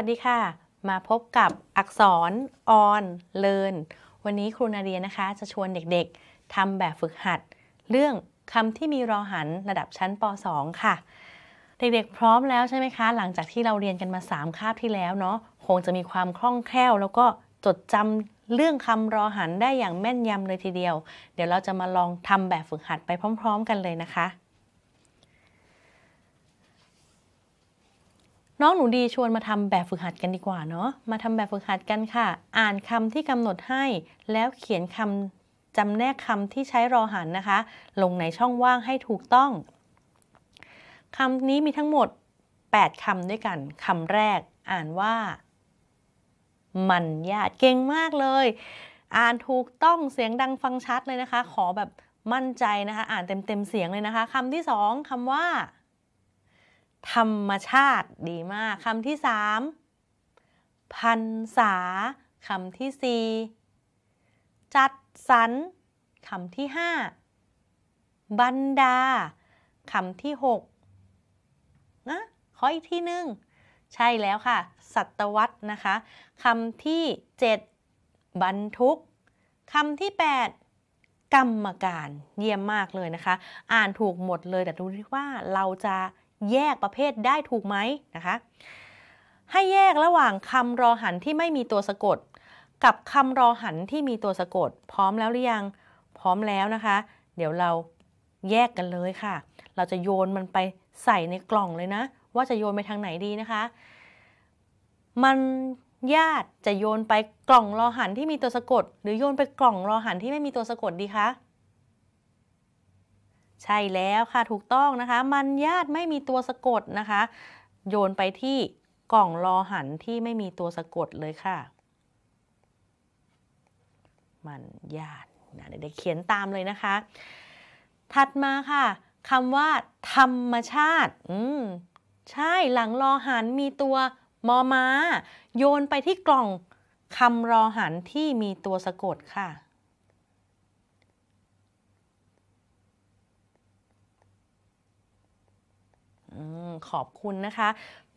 วัสดีค่ะ มาพบกับอักษรออนเลินวันนี้ครูนาเดียนะคะ จะชวนเด็กๆทำแบบฝึกหัด เรื่องคำที่มีรอหันระดับชั้นป .2 ค่ะ เด็ก ๆ พร้อมแล้วใช่ไหมคะ หลังจากที่เราเรียนกันมา 3 คาบที่แล้วเนาะคงจะมีความคล่องแคล่ว แล้วก็จดจำเรื่องคำรอหันได้อย่างแม่นยำเลยทีเดียว เดี๋ยวเราจะมาลองทำแบบฝึกหัดไปพร้อม ๆ กันเลยนะคะน้องหนูดีชวนมาทำแบบฝึกหัดกันดีกว่าเนาะ มาทำแบบฝึกหัดกันค่ะ อ่านคำที่กำหนดให้ แล้วเขียนคำจำแนกคำที่ใช้รอหันนะคะ ลงในช่องว่างให้ถูกต้อง คำนี้มีทั้งหมด 8คำด้วยกันคำแรก อ่านว่า มันญาติเก่งมากเลย อ่านถูกต้องเสียงดังฟังชัดเลยนะคะ ขอแบบมั่นใจนะคะ อ่านเต็มเต็มเสียงเลยนะคะคำที่สองคำว่าธรรมชาติดีมากคำที่สามพันษาคำที่สี่จัดสรรคำที่ห้าบรรดาคำที่หกนะขออีกที่หนึ่งใช่แล้วค่ะ สัตวัตนะคะคำที่เจ็ดบรรทุกคำที่แปดกรรมการ เยี่ยมมากเลยนะคะ อ่านถูกหมดเลยแต่ดูที่ว่าเราจะแยกประเภทได้ถูกไหมนะคะ ให้แยกระหว่างคำรอหันที่ไม่มีตัวสะกด กับคำรอหันที่มีตัวสะกด พร้อมแล้วหรือยังพร้อมแล้วนะคะ เดี๋ยวเราแยกกันเลยค่ะ เราจะโยนมันไปใส่ในกล่องเลยนะ ว่าจะโยนไปทางไหนดีนะคะ มันญาติจะโยนไปกล่องรอหันที่มีตัวสะกด หรือโยนไปกล่องรอหันที่ไม่มีตัวสะกดดีคะใช่แล้วค่ะถูกต้องนะคะ มันญาติไม่มีตัวสะกดนะคะ โยนไปที่กล่องรอหันที่ไม่มีตัวสะกดเลยค่ะ มันญาตินะเด็กๆเขียนตามเลยนะคะ ถัดมาค่ะคำว่า ธรรมชาติอืมใช่หลังรอหันมีตัวมอมาโยนไปที่กล่องคำรอหันที่มีตัวสะกดค่ะอขอบคุณนะคะ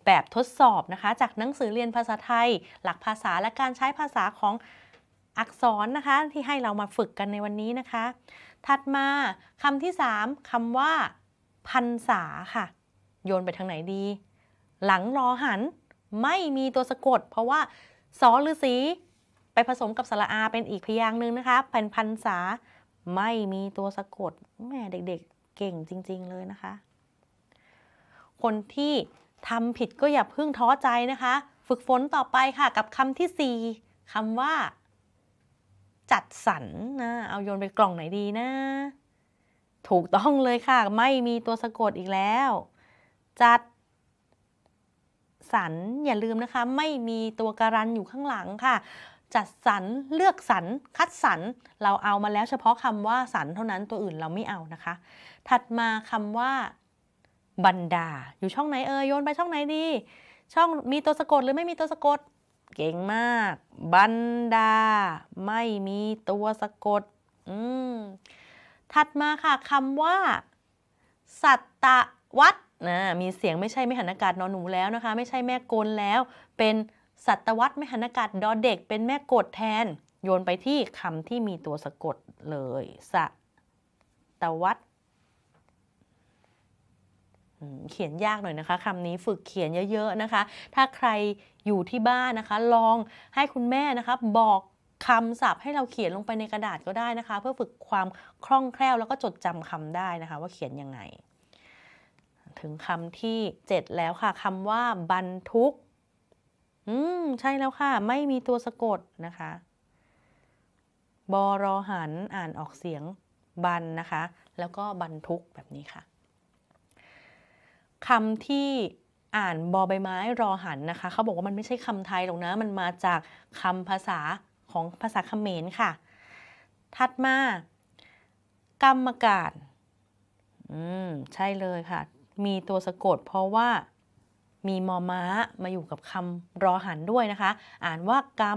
แบบทดสอบนะคะ จากหนังสือเรียนภาษาไทยหลักภาษาและการใช้ภาษาของอักษรนะคะที่ให้เรามาฝึกกันในวันนี้นะคะ ถัดมาคำที่ 3คํว่า พันษาค่ะ โยนไปทางไหนดี หลังรอหัน ไม่มีตัวสะกด เพราะว่าสอหรือสีไปผสมกับสระอาเป็นอีกพยางค์หนึ่งนะคะ เป็นพันษาไม่มีตัวสะกดแม่เด็กๆ เก่งจริงๆเลยนะคะคนที่ทำผิดก็อย่าเพิ่งท้อใจนะคะ ฝึกฝนต่อไปค่ะกับคำที่ 4 คำว่า จัดสรรนะเอาโยนไปกล่องไหนดีนะ ถูกต้องเลยค่ะ ไม่มีตัวสะกดอีกแล้ว จัดสรรอย่าลืมนะคะไม่มีตัวการันอยู่ข้างหลังค่ะ จัดสรรเลือกสรรคัดสรรเราเอามาแล้ว เฉพาะคำว่าสรรเท่านั้นตัวอื่นเราไม่เอานะคะ ถัดมาคำว่าบันดาอยู่ช่องไหนเอ่ยโยนไปช่องไหนดี ช่องมีตัวสะกดหรือไม่มีตัวสะกดเก่งมากบันดา ไม่มีตัวสะกดอืมถัดมาค่ะคำว่าสัตตวัตนะมีเสียงไม่ใช่ไม่หันอากาศนอนหนูแล้วนะคะไม่ใช่แม่กลแล้ว เป็นสัตวัตไม่หันอากาศดอเด็ก เป็นแม่กดแทน โยนไปที่คำที่มีตัวสะกดเลยสัตวัตเขียนยากหน่อยนะคะคำนี้ฝึกเขียนเยอะ ๆ นะคะ ถ้าใครอยู่ที่บ้านนะคะ ลองให้คุณแม่นะคะ บอกคำศัพท์ให้เราเขียนลงไปในกระดาษก็ได้นะคะ เพื่อฝึกความคล่องแคล่วแล้วก็จดจำคำได้นะคะ ว่าเขียนยังไงถึงคำที่ 7 แล้วค่ะคำว่าบรรทุกอืมใช่แล้วค่ะ ไม่มีตัวสะกดนะคะบอรอหันอ่านออกเสียงบันนะคะ แล้วก็บรรทุกแบบนี้ค่ะคำที่อ่านบอใบไม้ รอหันนะคะเขาบอกว่ามันไม่ใช่คำไทยหรอกนะ มันมาจากคำภาษาของภาษาเขมรค่ะ ถัดมา กรรมการอืมใช่เลยค่ะ มีตัวสะกด เพราะว่ามีมอม้ามาอยู่กับคำรอหันด้วยนะคะ อ่านว่ากรร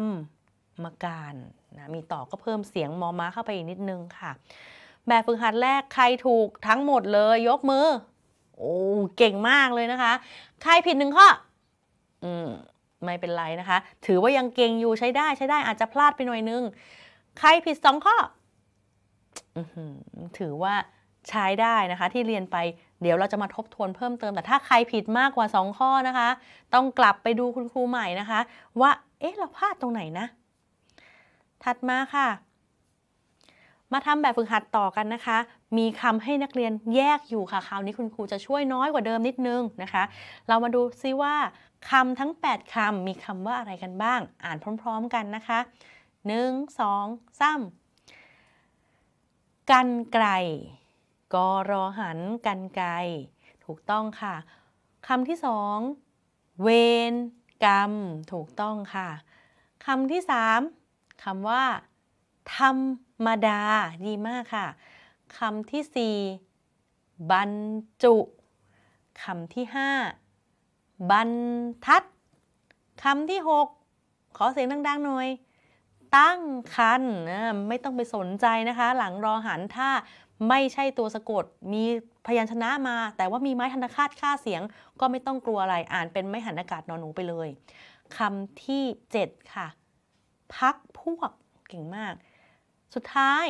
มการนะมีต่อก็เพิ่มเสียงมอม้าเข้าไปอีกนิดนึงค่ะ แบบฝึกหัดแรกใครถูกทั้งหมดเลย ยกมือโอ้ เก่งมากเลยนะคะ ใครผิดหนึ่งข้อ อืม ไม่เป็นไรนะคะ ถือว่ายังเก่งอยู่ใช้ได้ใช้ได้อาจจะพลาดไปหน่อยนึง ใครผิดสองข้อ ถือว่าใช้ได้นะคะ ที่เรียนไป เดี๋ยวเราจะมาทบทวนเพิ่มเติมแต่ถ้าใครผิดมากกว่า 2 ข้อนะคะ ต้องกลับไปดูคุณครูใหม่นะคะ ว่า เอ๊ะเราพลาดตรงไหนนะ ถัดมาค่ะมาทำแบบฝึกหัดต่อกันนะคะ มีคำให้นักเรียนแยกอยู่ค่ะ คราวนี้คุณครูจะช่วยน้อยกว่าเดิมนิดนึงนะคะ เรามาดูซิว่า คำทั้ง 8 คำมีคำว่าอะไรกันบ้าง อ่านพร้อม ๆกันนะคะ1 2 3กันไกล กรอหัน กันไกล ถูกต้องค่ะคำที่สอง เวนกรรม ถูกต้องค่ะ คำที่สาม คำว่าทำมาดาดีมากค่ะคำที่ 4 บรรจุคำที่ 5บรรทัดคำที่ 6 ขอเสียงดังๆ หน่อย ตั้งคันไม่ต้องไปสนใจนะคะ หลังรอหันถ้าไม่ใช่ตัวสะกดมีพยัญชนะมา แต่ว่ามีไม้ธนคาตค่าเสียงก็ไม่ต้องกลัวอะไรอ่านเป็นไม่หันอากาศนอนหนูไปเลยคำที่ 7 ค่ะพักพวกเก่งมากสุดท้าย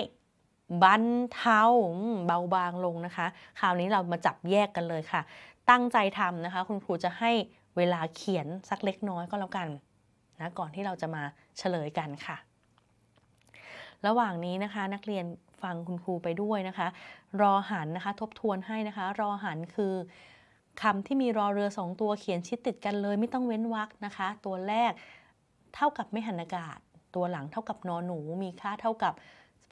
บันเทาเบาบางลงนะคะคราวนี้เรามาจับแยกกันเลยค่ะ ตั้งใจทำนะคะ คุณครูจะให้เวลาเขียนสักเล็กน้อยก็แล้วกันนะก่อนที่เราจะมาเฉลยกันค่ะ ระหว่างนี้นะคะนักเรียนฟังคุณครูไปด้วยนะคะ รอหันนะคะทบทวนให้นะคะ รอหันคือคำที่มีรอเรือสองตัวเขียนชิดติดกันเลยไม่ต้องเว้นวรรคนะคะ ตัวแรกเท่ากับไม่หันอากาศตัวหลังเท่ากับนอหนูมีค่าเท่ากับ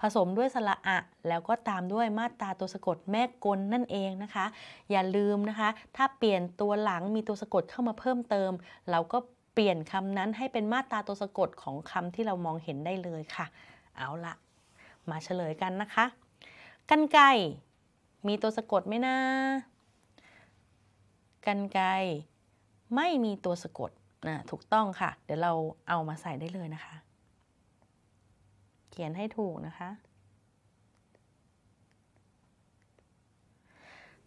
ผสมด้วยสระอะแล้วก็ตามด้วยมาตราตัวสะกดแม่กลนั่นเองนะคะ อย่าลืมนะคะ ถ้าเปลี่ยนตัวหลังมีตัวสะกด เข้ามาเพิ่มเติม เราก็เปลี่ยนคำนั้นให้เป็นมาตราตัวสะกดของคำที่เรามองเห็นได้เลยค่ะ เอาละมาเฉลยกันนะคะ กันไก่มีตัวสะกดไหมนะกันไก่ไม่มีตัวสะกดนะถูกต้องค่ะเดี๋ยวเราเอามาใส่ได้เลยนะคะเขียนให้ถูกนะคะ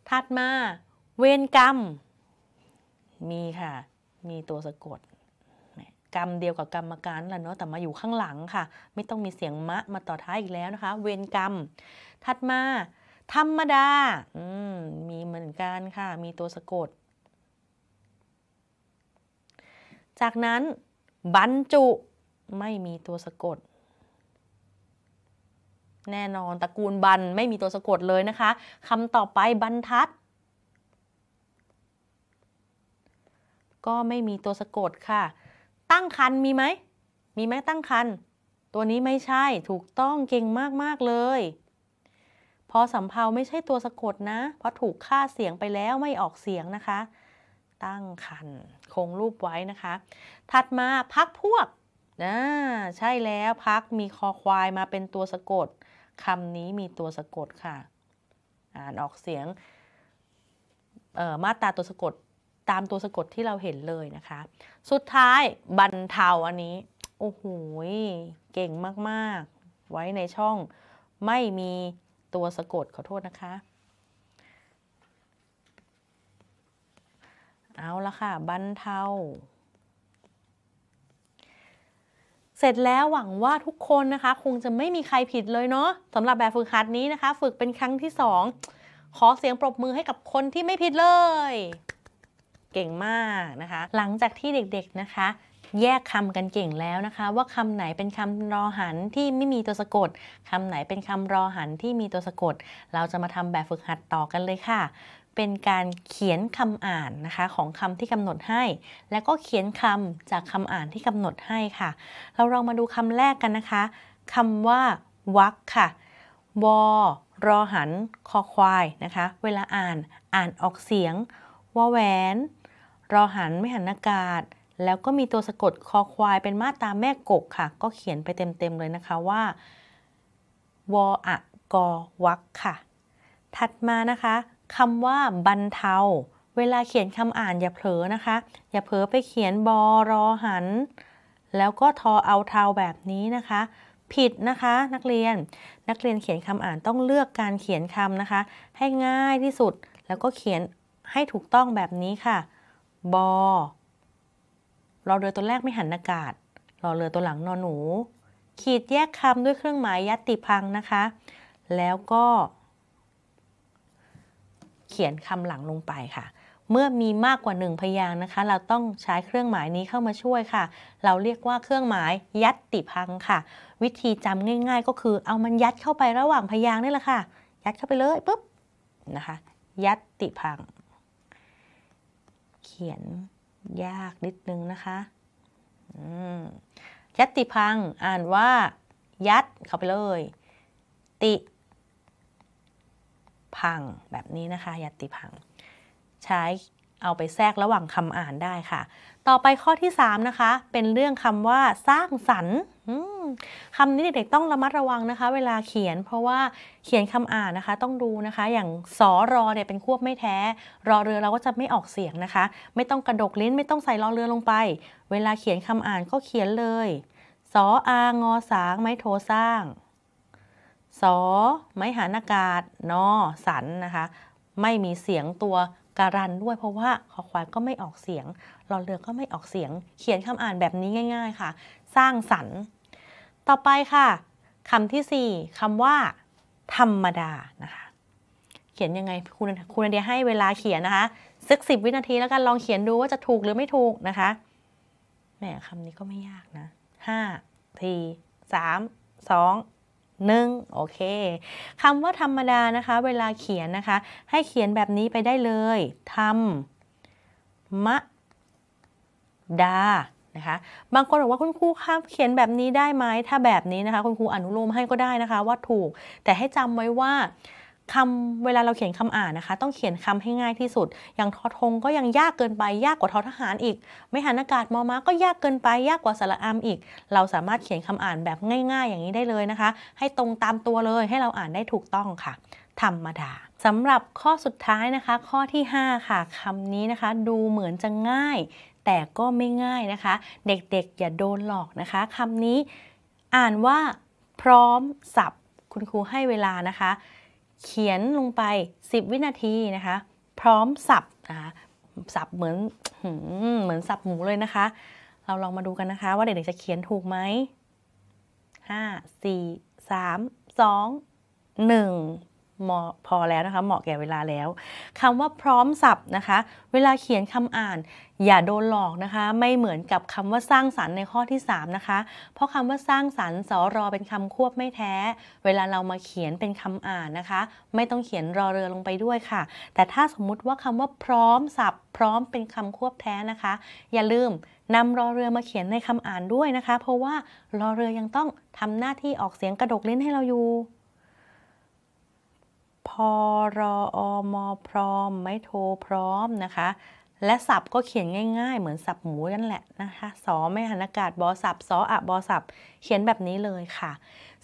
ถัดมาเวรกรรม มีค่ะ มีตัวสะกดกรรมเดียวกับกรรมการแหละเนาะ แต่มาอยู่ข้างหลังค่ะ ไม่ต้องมีเสียงมะมาต่อท้ายอีกแล้วนะคะ เวรกรรมถัดมาธรรมดาอืมมีเหมือนกันค่ะ มีตัวสะกด จากนั้นบรรจุไม่มีตัวสะกดแน่นอนตระกูลบันไม่มีตัวสะกดเลยนะคะคำต่อไปบรรทัด ก็ไม่มีตัวสะกดค่ะ ตั้งคันมีไหม มีไหมตั้งคัน ตัวนี้ไม่ใช่ถูกต้องเก่งมาก ๆ เลย พอสำเพาไม่ใช่ตัวสะกดนะเพราะถูกค่าเสียงไปแล้วไม่ออกเสียงนะคะ ตั้งคันคงรูปไว้นะคะ ถัดมาพักพวกนะใช่แล้วพักมีคอควายมาเป็นตัวสะกดคำนี้มีตัวสะกดค่ะอ่านออกเสียงมาตราตัวสะกดตามตัวสะกดที่เราเห็นเลยนะคะ สุดท้ายบรรเทาอันนี้ โอ้โห เก่งมากๆ ไว้ในช่องไม่มีตัวสะกดขอโทษนะคะ เอาละค่ะบรรเทาเสร็จแล้วหวังว่าทุกคนนะคะ คงจะไม่มีใครผิดเลยเนาะสำหรับแบบฝึกหัดนี้นะคะ ฝึกเป็นครั้งที่ 2 ขอเสียงปรบมือให้กับคนที่ไม่ผิดเลย เก่งมากนะคะ หลังจากที่เด็กๆนะคะ แยกคำกันเก่งแล้วนะคะ ว่าคำไหนเป็นคำรอหันที่ไม่มีตัวสะกดคำไหนเป็นคำรอหันที่มีตัวสะกด เราจะมาทำแบบฝึกหัดต่อกันเลยค่ะเป็นการเขียนคำอ่านนะคะของคำที่กำหนดให้แล้วก็เขียนคำจากคำอ่านที่กำหนดให้ค่ะ เราลองมาดูคำแรกกันนะคะคำว่าวักค่ะวอรอหันคอควายนะคะ เวลาอ่านอ่านออกเสียงวอแหวนรอหันไม่หันอากาศ แล้วก็มีตัวสะกดคอควาย เป็นมาตาแม่กกค่ะ ก็เขียนไปเต็มๆเลยนะคะว่าวออะกอวักค่ะ ถัดมานะคะคำว่าบรรเทา เวลาเขียนคำอ่าน อย่าเผลอนะคะ อย่าเผลอไปเขียนบอรอหัน แล้วก็ทอเอาเทาแบบนี้นะคะ ผิดนะคะ นักเรียนนักเรียนเขียนคำอ่านต้องเลือกการเขียนคำนะคะ ให้ง่ายที่สุดแล้วก็เขียนให้ถูกต้องแบบนี้ค่ะบอรอเรือตัวแรกไม่หันอากาศรอเรือตัวหลังนอนหนู ขีดแยกคำด้วยเครื่องหมายยัติพังนะคะ แล้วก็ขียนคำหลังลงไปค่ะ เมื่อมีมากกว่าหนึ่งพยางนะคะ เราต้องใช้เครื่องหมายนี้เข้ามาช่วยค่ะ เราเรียกว่าเครื่องหมายยัดติพังค่ะ วิธีจำง่ายๆก็คือเอามันยัดเข้าไประหว่างพยางนี่แหละค่ะ ยัดเข้าไปเลยปุ๊บนะคะ ยัดติพัง เขียน ยากนิดนึงนะคะ ยัดติพัง อ่านว่า ยัดเข้าไปเลย ติพังแบบนี้นะคะ ยัตติพัง ใช้เอาไปแทรกระหว่างคำอ่านได้ค่ะ ต่อไปข้อที่3นะคะ เป็นเรื่องคำว่าสร้างสรรค์คำนี้เด็กๆต้องระมัดระวังนะคะ เวลาเขียน เพราะว่าเขียนคำอ่านนะคะ ต้องดูนะคะอย่างสอรอเนี่ยเป็นควบไม่แท้ รอเรือเราก็จะไม่ออกเสียงนะคะ ไม่ต้องกระดกลิ้นไม่ต้องใส่รอเรือลงไป เวลาเขียนคำอ่านก็เขียนเลย สออางอสางไม้โทสร้างสอไม้หานอากาศนอสันนะคะไม่มีเสียงตัวการันด้วยเพราะว่าขอควายก็ไม่ออกเสียงรอเรือก็ไม่ออกเสียงเขียนคำอ่านแบบนี้ง่ายๆค่ะ สร้างสรรค์ต่อไปค่ะคำที่ 4 คำว่า ธรรมดานะคะเขียนยังไงคุณคุณเดียให้เวลาเขียนนะคะสักสิบวินาทีแล้วกัน ลองเขียนดูว่าจะถูกหรือไม่ถูกนะคะแหมคำนี้ก็ไม่ยากนะห้าทีสามสองหนึ่งโอเคคำว่าธรรมดานะคะเวลาเขียนนะคะให้เขียนแบบนี้ไปได้เลย ธรรม มะดานะคะบางคนบอกว่าคุณครูครับเขียนแบบนี้ได้ไหมถ้าแบบนี้นะคะคุณครูอนุโลมให้ก็ได้นะคะว่าถูก แต่ให้จำไว้ว่าคำเวลาเราเขียนคำอ่านนะคะ ต้องเขียนคำให้ง่ายที่สุด อย่างทอทงก็ยังยากเกินไปยากกว่าทอทหารอีก ไม่หันอากาศมอมาก็ยากเกินไปยากกว่าสระอามอีก เราสามารถเขียนคำอ่านแบบง่าย ๆ อย่างนี้ได้เลยนะคะ ให้ตรงตามตัวเลยให้เราอ่านได้ถูกต้องค่ะธรรมดาสำหรับข้อสุดท้ายนะคะ ข้อที่ 5 ค่ะคำนี้นะคะ ดูเหมือนจะง่าย แต่ก็ไม่ง่ายนะคะ เด็กๆ อย่าโดนหลอกนะคะคำนี้อ่านว่าพร้อมสับคุณครูให้เวลานะคะเขียนลงไป 10 วินาทีนะคะ พร้อมสับนะคะสับเหมือนเหมือนสับหมูเลยนะคะ เราลองมาดูกันนะคะ ว่าเด็กๆจะเขียนถูกไหมห้าสี่สามสองหนึ่งพอแล้วนะคะเหมาะแก่เวลาแล้วคำว่าพร้อมสับนะคะเวลาเขียนคำอ่าน อย่าโดนหลอกนะคะ ไม่เหมือนกับคำว่าสร้างสรรค์ในข้อที่3นะคะเพราะคำว่าสร้างสรรค์สอรอเป็นคำควบไม่แท้ เวลาเรามาเขียนเป็นคำอ่านนะคะ ไม่ต้องเขียนรอเรือลงไปด้วยค่ะ แต่ถ้าสมมุติว่าคำว่าพร้อมสับพร้อมเป็นคำควบแท้นะคะ อย่าลืมนำรอเรือมาเขียนในคำอ่านด้วยนะคะ เพราะว่ารอเรือยังต้องทำหน้าที่ออกเสียงกระดกลิ้นให้เราอยู่พอรออมอพร้อม ไม่โทรพร้อมนะคะ และสับก็เขียนง่ายๆ เหมือนสับหมูนั่นแหละนะคะสอไม่หันอากาศบอสับสออะบอสับเขียนแบบนี้เลยค่ะ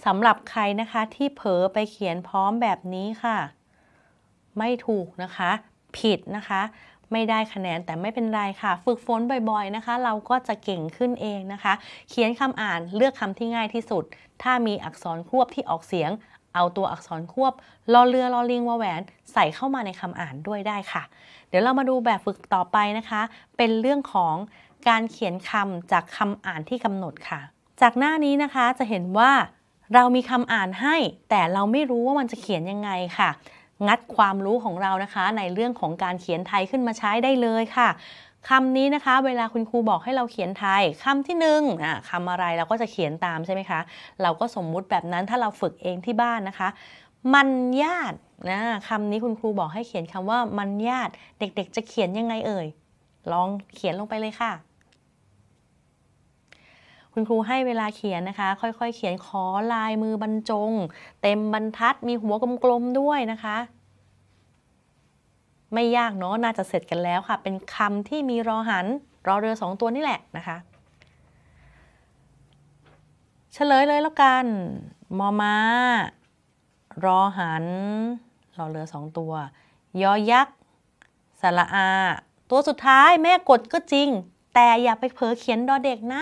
สำหรับใครนะคะที่เผลอไปเขียนพร้อมแบบนี้ค่ะ ไม่ถูกนะคะ ผิดนะคะ ไม่ได้คะแนนแต่ไม่เป็นไรค่ะ ฝึกฝนบ่อย ๆนะคะ เราก็จะเก่งขึ้นเองนะคะ เขียนคำอ่านเลือกคำที่ง่ายที่สุด ถ้ามีอักษรควบที่ออกเสียงเอาตัวอักษรควบลอเรือลอลิงวาแหวน ใส่เข้ามาในคำอ่านด้วยได้ค่ะ เดี๋ยวเรามาดูแบบฝึกต่อไปนะคะ เป็นเรื่องของการเขียนคำจากคำอ่านที่กำหนดค่ะ จากหน้านี้นะคะจะเห็นว่าเรามีคำอ่านให้ แต่เราไม่รู้ว่ามันจะเขียนยังไงค่ะ งัดความรู้ของเรานะคะ ในเรื่องของการเขียนไทยขึ้นมาใช้ได้เลยค่ะคำนี้นะคะเวลาคุณครูบอกให้เราเขียนไทยคำที่หนึ่งคำอะไรเราก็จะเขียนตามใช่ไหมคะ เราก็สมมุติแบบนั้นถ้าเราฝึกเองที่บ้านนะคะมันญาตินะคำนี้คุณครูบอกให้เขียนคำว่ามันญาติเด็กๆ จะเขียนยังไงเอ่ยลองเขียนลงไปเลยค่ะ คุณครูให้เวลาเขียนนะคะ ค่อยๆ เขียนขอลายมือบรรจง เต็มบรรทัดมีหัวกลมๆด้วยนะคะไม่ยากเนาะน่าจะเสร็จกันแล้วค่ะ เป็นคำที่มีรอหัน รอเรือสองตัวนี่แหละนะคะฉลยเลยแล้วกันมอมารอหัน รอเรือสองตัว ยอยักษ์ สระอา ตัวสุดท้ายแม่กดก็จริง แต่อย่าไปเผลอเขียนดอเด็กนะ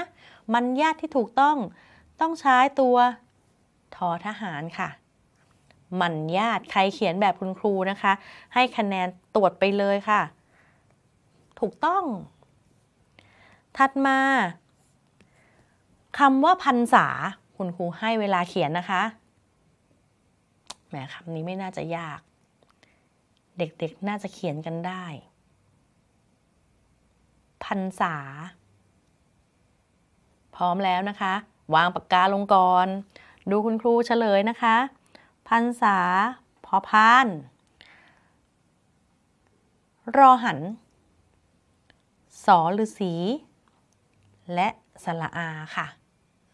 มันยากที่ถูกต้องต้องใช้ตัวทอทหารค่ะหมันญาติใครเขียนแบบคุณครูนะคะ ให้คะแนนตรวจไปเลยค่ะ ถูกต้อง ถัดมาคำว่าพันษา คุณครูให้เวลาเขียนนะคะแหมคำนี้ไม่น่าจะยาก เด็กๆน่าจะเขียนกันได้พันษา พร้อมแล้วนะคะ วางปากกาลงก่อนดูคุณครูเฉลยนะคะพันษาพอพานรอหันสอหรือสี และ สระอาค่ะ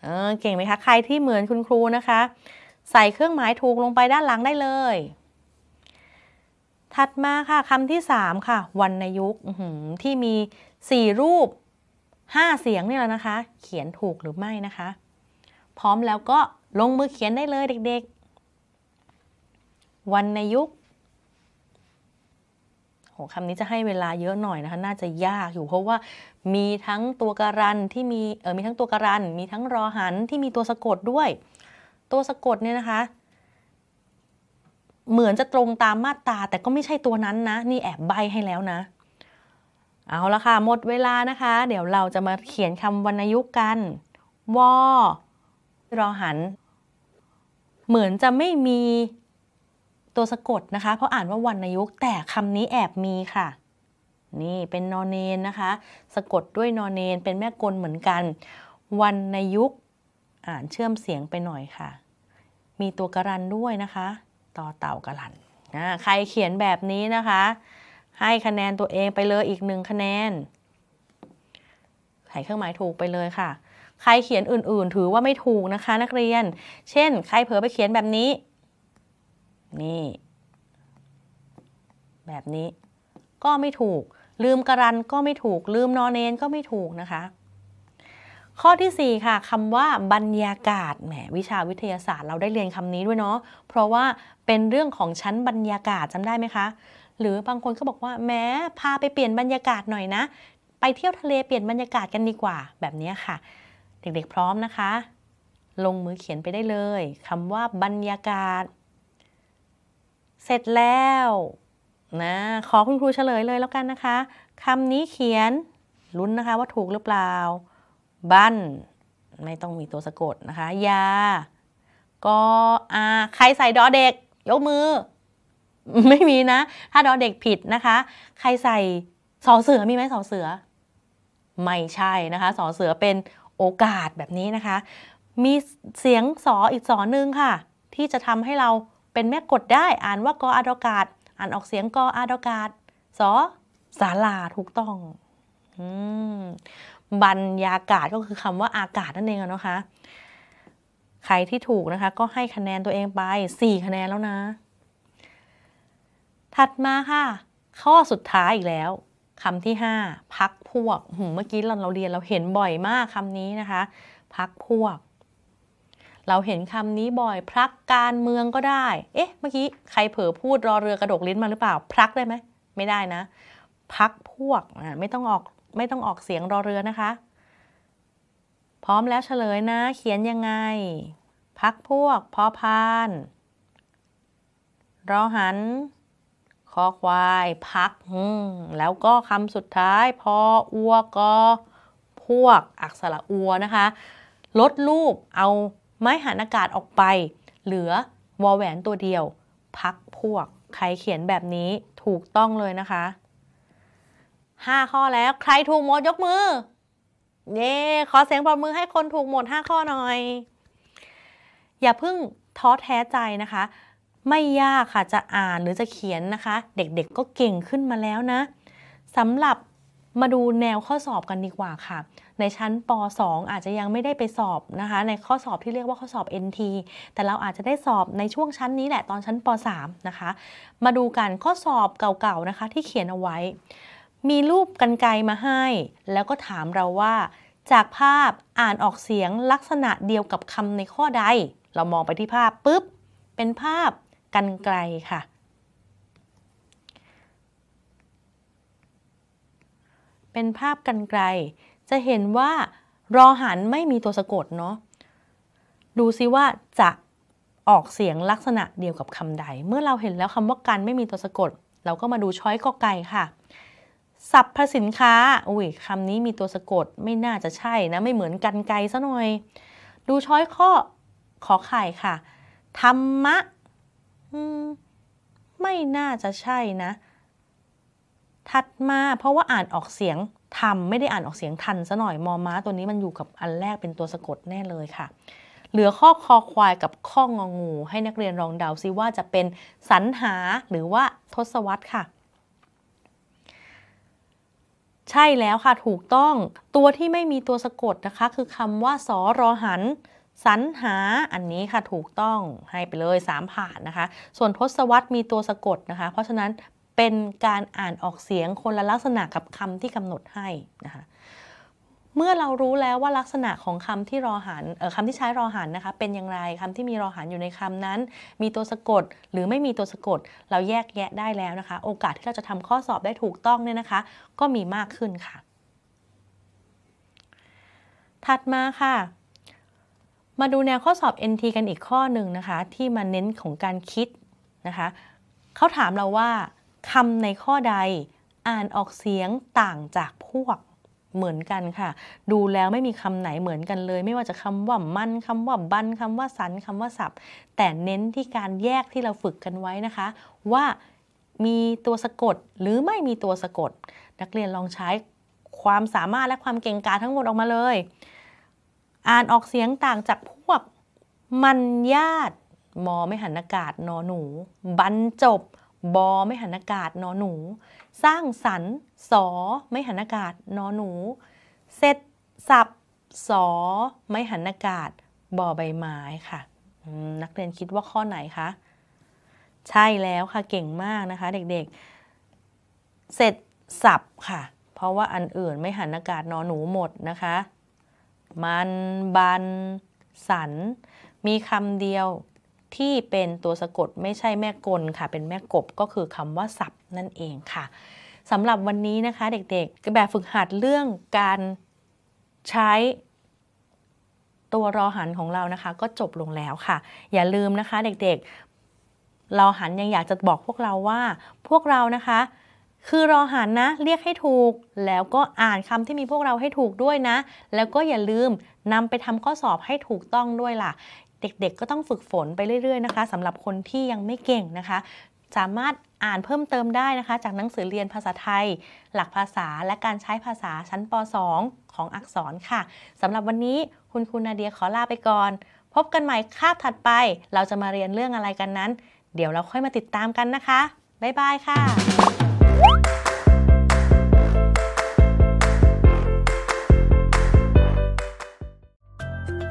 เออเก่งไหมคะ ใครที่เหมือนคุณครูนะคะ ใส่เครื่องหมายถูกลงไปด้านหลังได้เลย ถัดมาค่ะคำที่สามค่ะวรรณยุกที่มีสี่รูปห้าเสียงนี่แหละนะคะ เขียนถูกหรือไม่นะคะ พร้อมแล้วก็ลงมือเขียนได้เลยเด็กๆวันในยุคโหคำ นี้จะให้เวลาเยอะหน่อย นะ คะ น่าจะยาก อยู่ เพราะว่ามีทั้งตัว การันที่ มี เออมีทั้งตัว การัน มีทั้งรอหันที่มีตัวสะกดด้วย ตัวสะกดเนี่ยนะคะ เหมือนจะตรงตามมาตราแต่ก็ไม่ใช่ตัวนั้นนะ นี่แอบใบให้แล้วนะ เอาละค่ะ หมดเวลา นะคะ เดี๋ยวเราจะมาเขียนคำวรรณยุกต์กันวอรอหัน เหมือนจะไม่มีตัวสะกดนะคะเพราะอ่านว่าวันนายุกแต่คำนี้แอบมีค่ะ นี่เป็นนอนเนนนะคะ สะกดด้วยนอนเนนเป็นแม่กลเหมือนกัน วันนายุกอ่านเชื่อมเสียงไปหน่อยค่ะ มีตัวกระรันด้วยนะคะ ต่อเต่ากระรันนะใครเขียนแบบนี้นะคะ ให้คะแนนตัวเองไปเลยอีกหนึ่งคะแนนใส่เครื่องหมายถูกไปเลยค่ะ ใครเขียนอื่นๆถือว่าไม่ถูกนะคะ นักเรียน เช่น ใครเผลอไปเขียนแบบนี้นี้แบบนี้ก็ไม่ถูก ลืมกรันก็ไม่ถูก ลืมนอนเนนก็ไม่ถูกนะคะ ข้อที่ 4 ค่ะคำว่าบรรยากาศแหมวิชาวิทยาศาสตร์ เราได้เรียนคำนี้ด้วยเนาะเพราะว่าเป็นเรื่องของชั้นบรรยากาศจำได้ไหมคะหรือบางคนก็บอกว่าแม้พาไปเปลี่ยนบรรยากาศหน่อยนะ ไปเที่ยวทะเลเปลี่ยนบรรยากาศกันดีกว่า แบบนี้ค่ะ เด็กๆพร้อมนะคะ ลงมือเขียนไปได้เลยคำว่าบรรยากาศเสร็จแล้วนะขอคุณครูเฉลยเลยแล้วกันนะคะคำนี้เขียนลุ้นนะคะว่าถูกหรือเปล่าบั้นไม่ต้องมีตัวสะกดนะคะยากออาใครใส่ดอเด็กยกมือ ไม่มีนะ ถ้าดอเด็กผิดนะคะ ใครใส่สอเสือมีไหมสอเสือไม่ใช่นะคะสอเสือเป็นโอกาสแบบนี้นะคะ มีเสียงสออีกสอหนึ่งค่ะ ที่จะทำให้เราเป็นแม่กดได้อ่านว่ากออาดอกาศอ่านออกเสียงกออาดอกาศสอสาลาถูกต้องบรรยากาศก็คือคำว่าอากาศนั่นเองนะคะใครที่ถูกนะคะ ก็ให้คะแนนตัวเองไป 4 คะแนนแล้วนะ ถัดมาค่ะ ข้อสุดท้ายอีกแล้วคำที่5พักพวกเมื่อกี้เราเราเรียนเราเห็นบ่อยมากคำนี้นะคะ พักพวกเราเห็นคำนี้บ่อย พรักการเมืองก็ได้ เอ๊ะ เมื่อกี้ใครเผลอพูดรอเรือกระดกลิ้นมาหรือเปล่า พรักได้ไหม ไม่ได้นะ พักพวกอ่ไม่ต้องออกไม่ต้องออกเสียงรอเรือนะคะ พร้อมแล้วเฉลยนะ เขียนยังไง พักพวก พอพาน รอหัน คอควายพัก แล้วก็คำสุดท้าย พออัวก็พวกอักษรอัวนะคะ ลดรูป เอาไม้หันอากาศออกไป เหลือวอลแหวนตัวเดียว พักพวก ใครเขียนแบบนี้ถูกต้องเลยนะคะ 5 ข้อแล้ว ใครถูกหมดยกมือ เย้ ขอเสียงปรบมือให้คนถูกหมด 5 ข้อหน่อย อย่าเพิ่งท้อแท้ใจนะคะ ไม่ยากค่ะจะอ่านหรือจะเขียนนะคะ เด็กๆกก็เก่งขึ้นมาแล้วนะสำหรับมาดูแนวข้อสอบกันดีกว่าค่ะ ในชั้นป2อาจจะยังไม่ได้ไปสอบนะคะ ในข้อสอบที่เรียกว่าข้อสอบ NT แต่เราอาจจะได้สอบในช่วงชั้นนี้แหละ ตอนชั้นป3นะคะ มาดูกันข้อสอบเก่าๆนะคะ ที่เขียนเอาไว้ มีรูปกันไกมาให้ แล้วก็ถามเราว่า จากภาพอ่านออกเสียงลักษณะเดียวกับคำในข้อใด เรามองไปที่ภาพปุ๊บ เป็นภาพกันไกลค่ะเป็นภาพกันไกล จะเห็นว่ารอหันไม่มีตัวสะกดเนาะ ดูซิว่าจะออกเสียงลักษณะเดียวกับคำใด เมื่อเราเห็นแล้วคำว่ากันไม่มีตัวสะกด เราก็มาดูช้อยกอไก่ค่ะ สับพสินค้าอุ้ยคำนี้มีตัวสะกดไม่น่าจะใช่นะ ไม่เหมือนกันไกลซะหน่อย ดูช้อยข้อ ขอไข่ค่ะ ธรรมะ ไม่น่าจะใช่นะถัดมาเพราะว่าอ่านออกเสียงทำไม่ได้อ่านออกเสียงทันซะหน่อยมอม้าตัวนี้มันอยู่กับอันแรกเป็นตัวสะกดแน่เลยค่ะเหลือข้อคอควายกับข้องงูให้นักเรียนลองเดาซิว่าจะเป็นสรรหาหรือว่าทศวรรษค่ะ ใช่แล้วค่ะถูกต้องตัวที่ไม่มีตัวสะกดนะคะ คือคำว่าสอรอหันสรรหาอันนี้ค่ะถูกต้องให้ไปเลย3ผ่านนะคะส่วนทศวรรษมีตัวสะกดนะคะ เพราะฉะนั้นเป็นการอ่านออกเสียงคนละลักษณะกับคำที่กำหนดให้นะคะเมื่อเรารู้แล้วว่าลักษณะของคำที่รอหันคำที่ใช้รอหันนะคะ เป็นอย่างไรคำที่มีรอหันอยู่ในคำนั้น มีตัวสะกด หรือไม่มีตัวสะกด เราแยกแยะได้แล้วนะคะ โอกาสที่เราจะทำข้อสอบได้ถูกต้องเนี่ยนะคะ ก็มีมากขึ้นค่ะ ถัดมาค่ะ มาดูแนวข้อสอบ NT กันอีกข้อหนึ่งนะคะที่มาเน้นของการคิดนะคะเขาถามเราว่าคำในข้อใดอ่านออกเสียงต่างจากพวกเหมือนกันค่ะ ดูแล้วไม่มีคำไหนเหมือนกันเลย ไม่ว่าจะคำว่ามันคำว่าบันคำว่าสันคำว่าสับแต่เน้นที่การแยกที่เราฝึกกันไว้นะคะ ว่ามีตัวสะกดหรือไม่มีตัวสะกด นักเรียนลองใช้ความสามารถและความเก่งกาจทั้งหมดออกมาเลย อ่านออกเสียงต่างจากพวกมันญาติมอไม่หันอากาศนอหนูบรรจบบอไม่หันอากาศนอหนู สร้างสรร์สอไม่หันอากาศนอหนูเสร็จสับสอไม่หันอากาศบอใบไม้ค่ะนักเรียนคิดว่าข้อไหนคะใช่แล้วค่ะเก่งมากนะคะเด็กๆ เสร็จสับค่ะ เพราะว่าอันอื่นไม่หันอากาศนอหนูหมดนะคะ มัน บัน สัน มีคำเดียวที่เป็นตัวสะกดไม่ใช่แม่กลค่ะ เป็นแม่กบก็คือคำว่าสับนั่นเองค่ะสำหรับวันนี้นะคะเด็กๆแบบฝึกหัดเรื่องการใช้ตัวรอหันของเรานะคะ ก็จบลงแล้วค่ะ อย่าลืมนะคะเด็กๆรอหันยังอยากจะบอกพวกเราว่า พวกเรานะคะ คือรอหันนะเรียกให้ถูกแล้วก็อ่านคำที่มีพวกเราให้ถูกด้วยนะ แล้วก็อย่าลืมนำไปทำข้อสอบให้ถูกต้องด้วยล่ะเด็ก ๆ ก็ต้องฝึกฝนไปเรื่อย ๆ นะคะสำหรับคนที่ยังไม่เก่งนะคะ สามารถอ่านเพิ่มเติมได้นะคะ จากหนังสือเรียนภาษาไทย หลักภาษาและการใช้ภาษาชั้นป .2 ของอักษรค่ะสำหรับวันนี้คุณคุณนาเดียขอ ลาไปก่อน พบกันใหม่คาบถัดไป เราจะมาเรียนเรื่องอะไรกันนั้น เดี๋ยวเราค่อยมาติดตามกันนะคะบ๊ายบายค่ะ